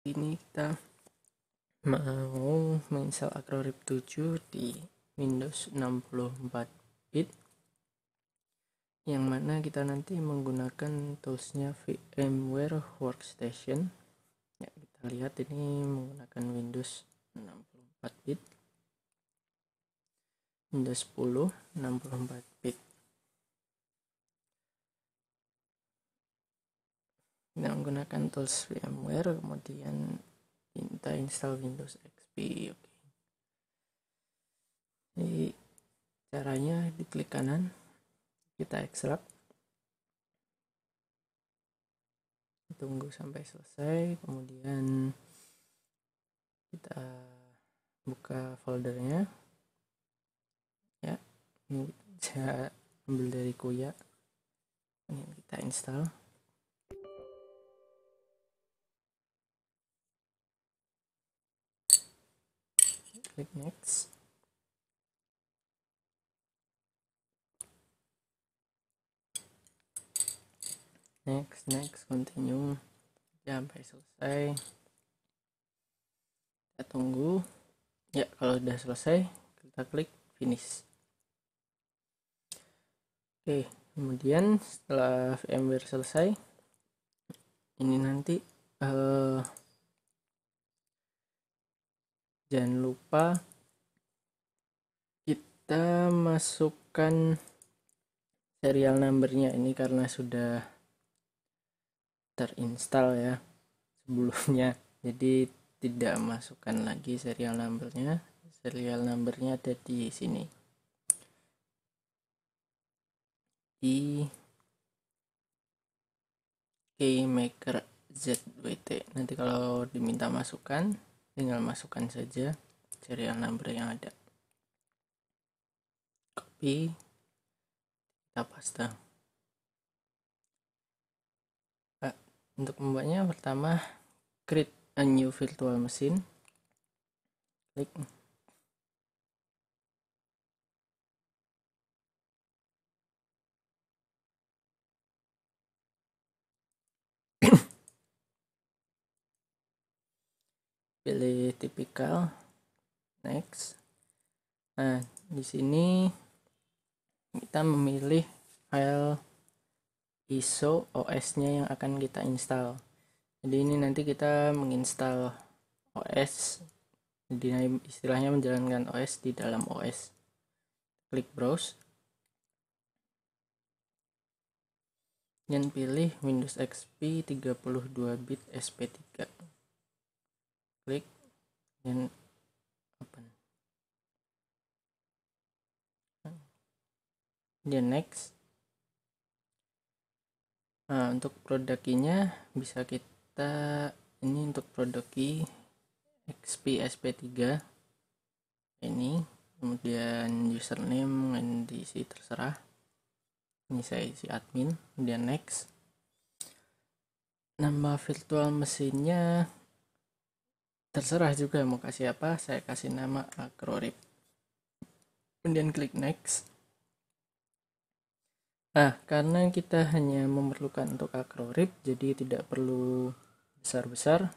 ini kita mau menginstal AcroRib 7 di Windows 64 bit yang mana kita nanti menggunakan toolsnya VMware Workstation ya kita lihat ini menggunakan Windows 64 bit Windows 10 64 Nah, menggunakan tools VMware, kemudian kita install Windows XP. Oke. Okay. Jadi caranya diklik kanan, kita ekstrak. Tunggu sampai selesai, kemudian kita buka foldernya. Ya, ini saya ambil dari Kuya. Ini kita install. click next next next continue sampai selesai kita tunggu ya kalau sudah selesai kita klik finish oke kemudian setelah VMware selesai ini nanti uh, jangan lupa kita masukkan serial numbernya ini karena sudah terinstall ya sebelumnya jadi tidak masukkan lagi serial numbernya serial numbernya ada di sini di keymaker zwt nanti kalau diminta masukkan tinggal masukkan saja serial number yang ada copy kita paste nah, untuk membuatnya pertama create a new virtual machine klik pilih tipikal next nah di sini kita memilih file ISO OS-nya yang akan kita install. Jadi ini nanti kita menginstal OS, jadi istilahnya menjalankan OS di dalam OS. Klik browse. Dan pilih Windows XP 32 bit SP3 klik hmm. then open dan next nah untuk produknya bisa kita ini untuk produk key XP SP3 ini kemudian username and diisi terserah ini saya isi admin kemudian next nama virtual mesinnya terserah juga mau kasih apa saya kasih nama akrorip kemudian klik next nah karena kita hanya memerlukan untuk akrorip jadi tidak perlu besar-besar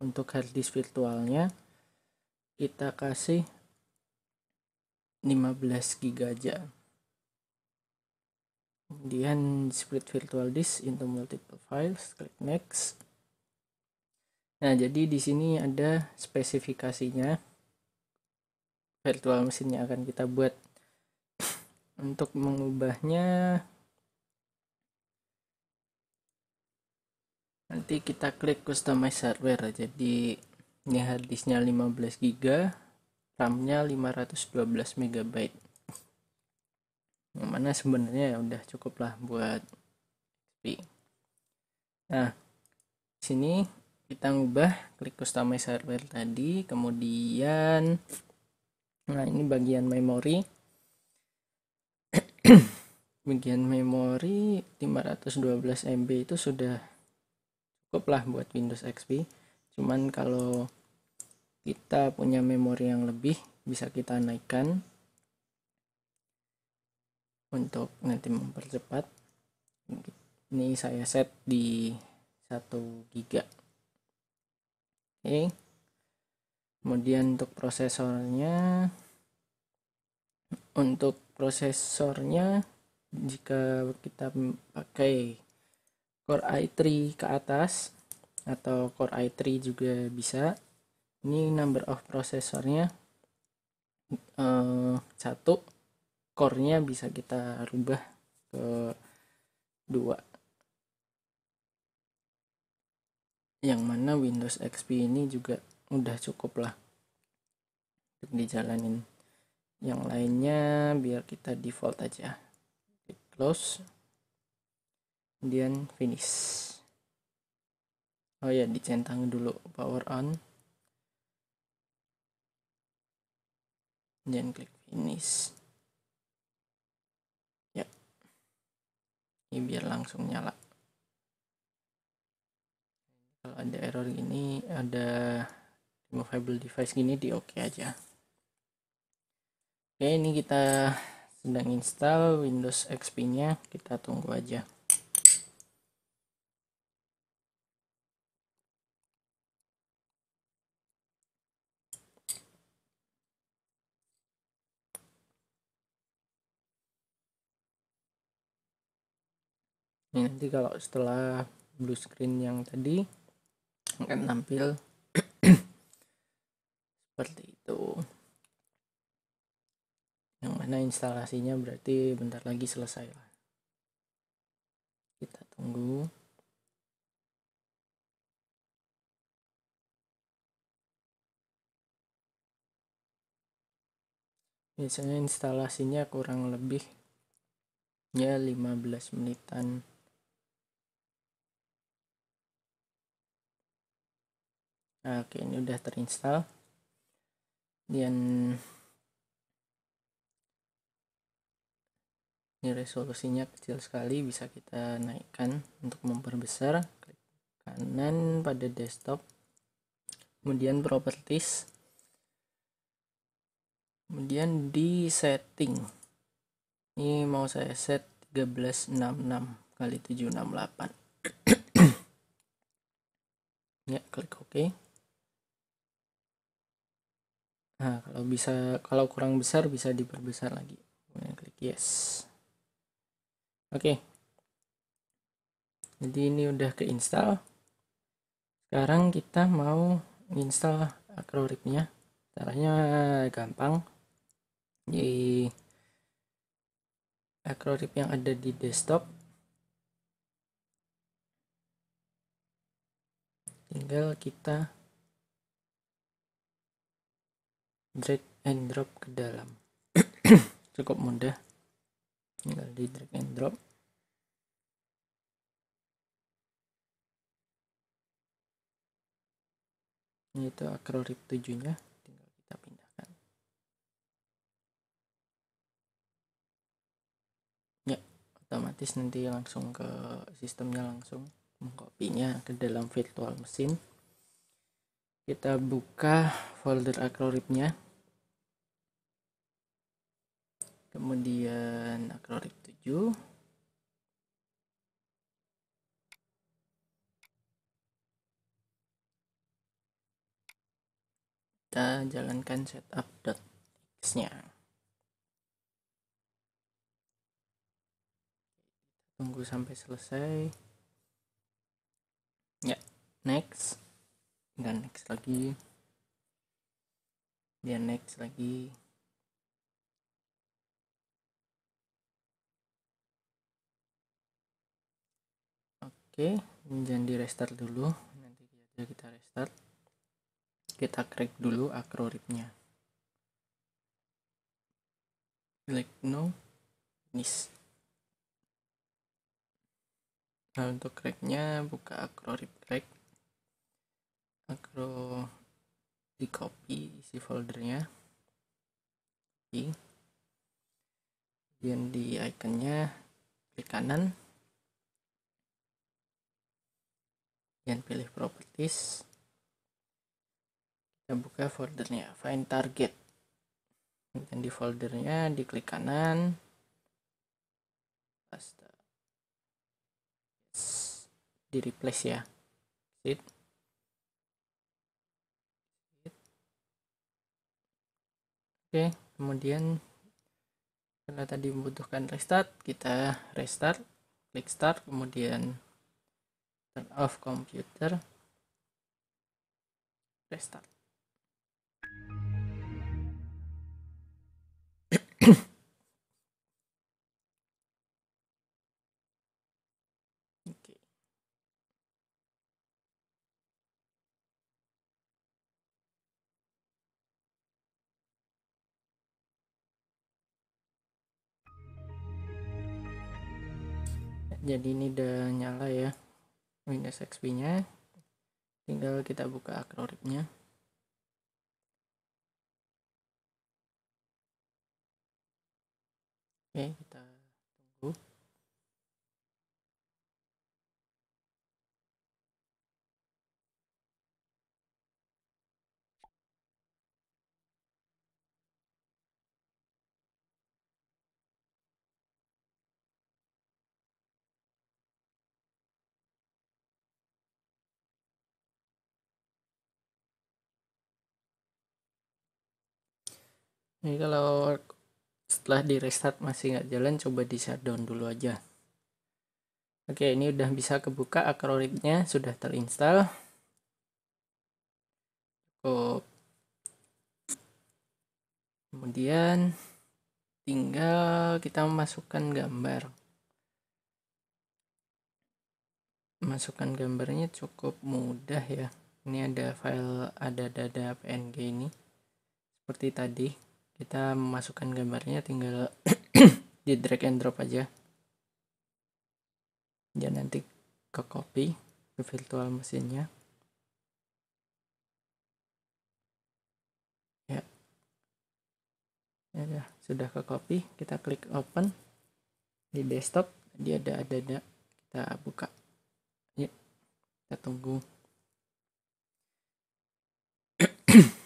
untuk hard disk virtualnya kita kasih 15 GB aja kemudian split virtual disk into multiple files klik next Nah, jadi di sini ada spesifikasinya virtual mesinnya akan kita buat untuk mengubahnya nanti kita klik customize hardware jadi ini harddisknya 15 GB RAM-nya 512 MB yang mana sebenarnya ya udah cukup lah buat XP nah sini kita ubah klik customize hardware tadi kemudian nah ini bagian memori bagian memori 512 MB itu sudah cukup lah buat Windows XP cuman kalau kita punya memori yang lebih bisa kita naikkan untuk nanti mempercepat ini saya set di 1 giga Oke. Kemudian untuk prosesornya untuk prosesornya jika kita pakai Core i3 ke atas atau Core i3 juga bisa. Ini number of prosesornya eh, satu, core-nya bisa kita rubah ke dua yang mana Windows XP ini juga udah cukup lah untuk dijalanin yang lainnya biar kita default aja klik close kemudian finish oh ya dicentang dulu power on kemudian klik finish ya ini biar langsung nyala kalau ada error gini ada removable device gini di oke okay aja oke ini kita sedang install Windows XP nya kita tunggu aja ini nanti kalau setelah blue screen yang tadi akan tampil seperti itu yang mana instalasinya berarti bentar lagi selesai lah kita tunggu biasanya instalasinya kurang lebih ya 15 menitan oke ini udah terinstall dan ini resolusinya kecil sekali bisa kita naikkan untuk memperbesar klik kanan pada desktop kemudian properties kemudian di setting ini mau saya set 1366 kali 768 ya klik oke OK. Nah, kalau bisa kalau kurang besar bisa diperbesar lagi. Kemudian klik yes. Oke. Okay. Jadi ini udah ke install. Sekarang kita mau install acrorip-nya. Caranya gampang. Di acrorip yang ada di desktop tinggal kita drag and drop ke dalam cukup mudah tinggal di drag and drop ini itu acrorip 7 nya tinggal kita pindahkan ya otomatis nanti langsung ke sistemnya langsung mengkopinya ke dalam virtual mesin kita buka folder akroribnya kemudian akrorib 7 kita jalankan setup setup.x nya tunggu sampai selesai ya next dan next lagi dan next lagi oke jangan di restart dulu nanti aja kita restart kita crack dulu ripnya like no nis nah untuk cracknya buka rip crack makro di copy isi foldernya copy kemudian di iconnya klik kanan kemudian pilih properties kita buka foldernya find target dan di foldernya di klik kanan paste di replace ya Sip. Oke, kemudian karena tadi membutuhkan restart, kita restart, klik start, kemudian turn off computer, restart. jadi ini udah nyala ya Windows XP nya tinggal kita buka nya oke okay, Ini kalau setelah di restart masih nggak jalan, coba di shutdown dulu aja. Oke, ini udah bisa kebuka akroritnya, sudah terinstall. Cukup. Kemudian tinggal kita masukkan gambar. Masukkan gambarnya cukup mudah ya. Ini ada file ada dada PNG ini. Seperti tadi kita memasukkan gambarnya tinggal di drag and drop aja dan nanti ke copy ke virtual mesinnya ya ya sudah, sudah ke copy kita klik open di desktop dia ada ada, ada kita buka ya kita tunggu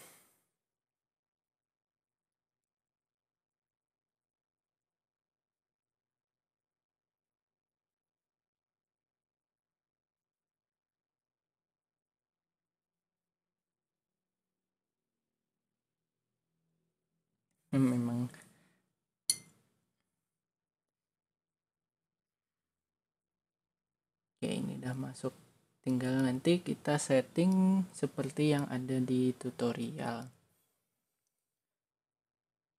Ya, memang oke ini udah masuk tinggal nanti kita setting seperti yang ada di tutorial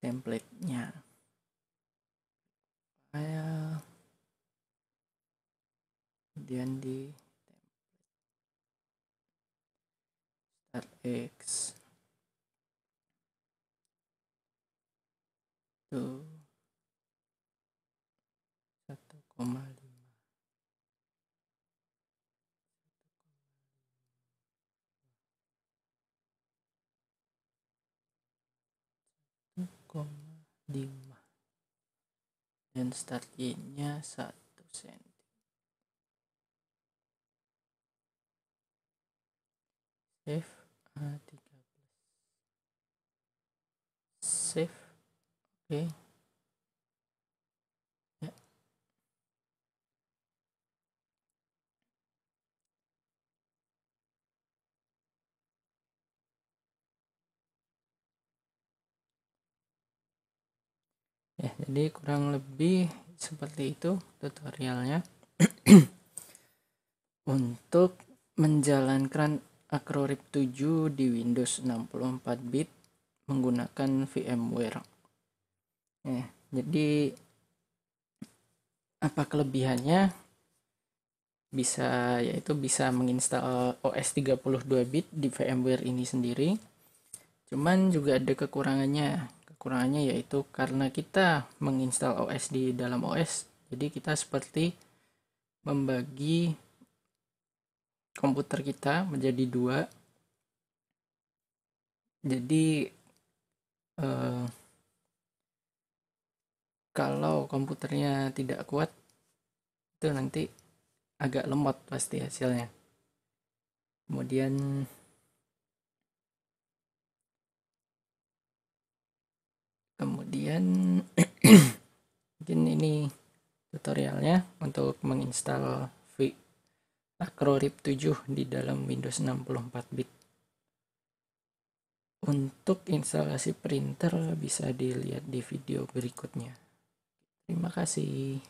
templatenya file kemudian di start x itu 1,5 lima dan start satu 1 cm save A3 ah, save Oke. Okay. Ya. ya, jadi kurang lebih seperti itu tutorialnya untuk menjalankan AcroRip 7 di Windows 64 bit menggunakan VMware. Ya, jadi apa kelebihannya bisa yaitu bisa menginstal OS 32 bit di VMware ini sendiri cuman juga ada kekurangannya kekurangannya yaitu karena kita menginstal OS di dalam OS jadi kita seperti membagi komputer kita menjadi dua jadi eh, kalau komputernya tidak kuat itu nanti agak lemot pasti hasilnya kemudian kemudian mungkin ini tutorialnya untuk menginstal v AcroRip 7 di dalam Windows 64 bit untuk instalasi printer bisa dilihat di video berikutnya Terima kasih.